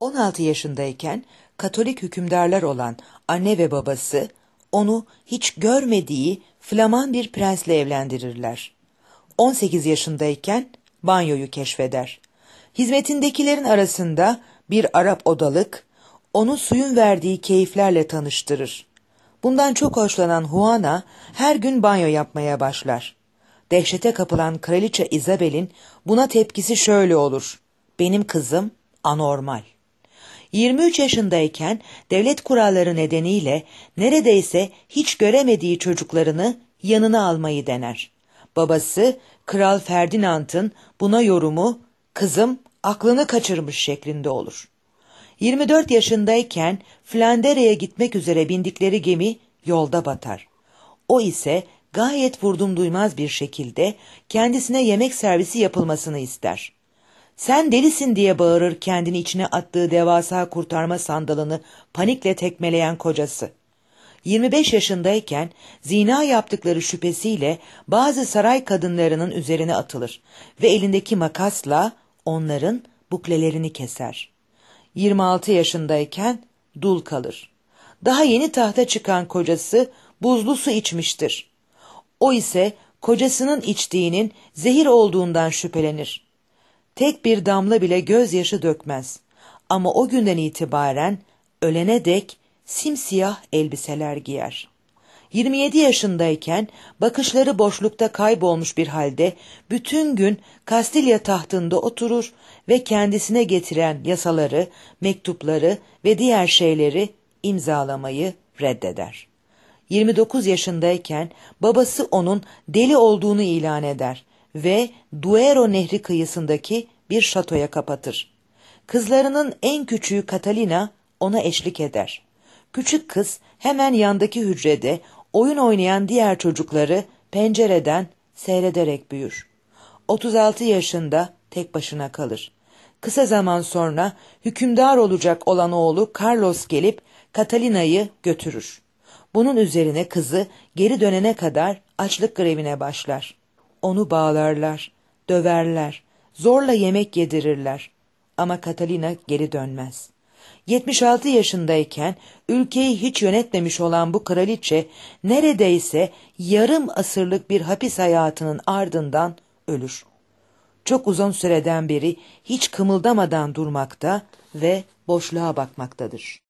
16 yaşındayken Katolik hükümdarlar olan anne ve babası onu hiç görmediği Flaman bir prensle evlendirirler. 18 yaşındayken banyoyu keşfeder. Hizmetindekilerin arasında bir Arap odalık onu suyun verdiği keyiflerle tanıştırır. Bundan çok hoşlanan Juana her gün banyo yapmaya başlar. Dehşete kapılan kraliçe Isabel'in buna tepkisi şöyle olur. Benim kızım anormal.'' 23 yaşındayken devlet kuralları nedeniyle neredeyse hiç göremediği çocuklarını yanına almayı dener. Babası Kral Ferdinand'ın buna yorumu kızım aklını kaçırmış şeklinde olur. 24 yaşındayken Flandere'ye gitmek üzere bindikleri gemi yolda batar. O ise gayet vurdum duymaz bir şekilde kendisine yemek servisi yapılmasını ister. Sen delisin diye bağırır kendini içine attığı devasa kurtarma sandalını panikle tekmeleyen kocası. 25 yaşındayken zina yaptıkları şüphesiyle bazı saray kadınlarının üzerine atılır ve elindeki makasla onların buklelerini keser. 26 yaşındayken dul kalır. Daha yeni tahta çıkan kocası buzlu su içmiştir. O ise kocasının içtiğinin zehir olduğundan şüphelenir tek bir damla bile gözyaşı dökmez. Ama o günden itibaren ölene dek simsiyah elbiseler giyer. 27 yaşındayken bakışları boşlukta kaybolmuş bir halde bütün gün Kastilya tahtında oturur ve kendisine getiren yasaları, mektupları ve diğer şeyleri imzalamayı reddeder. 29 yaşındayken babası onun deli olduğunu ilan eder ve Duero Nehri kıyısındaki bir şatoya kapatır. Kızlarının en küçüğü Catalina ona eşlik eder. Küçük kız hemen yandaki hücrede oyun oynayan diğer çocukları pencereden seyrederek büyür. 36 yaşında tek başına kalır. Kısa zaman sonra hükümdar olacak olan oğlu Carlos gelip Catalina'yı götürür. Bunun üzerine kızı geri dönene kadar açlık grevine başlar onu bağlarlar, döverler, zorla yemek yedirirler. Ama Catalina geri dönmez. 76 yaşındayken ülkeyi hiç yönetmemiş olan bu kraliçe neredeyse yarım asırlık bir hapis hayatının ardından ölür. Çok uzun süreden beri hiç kımıldamadan durmakta ve boşluğa bakmaktadır.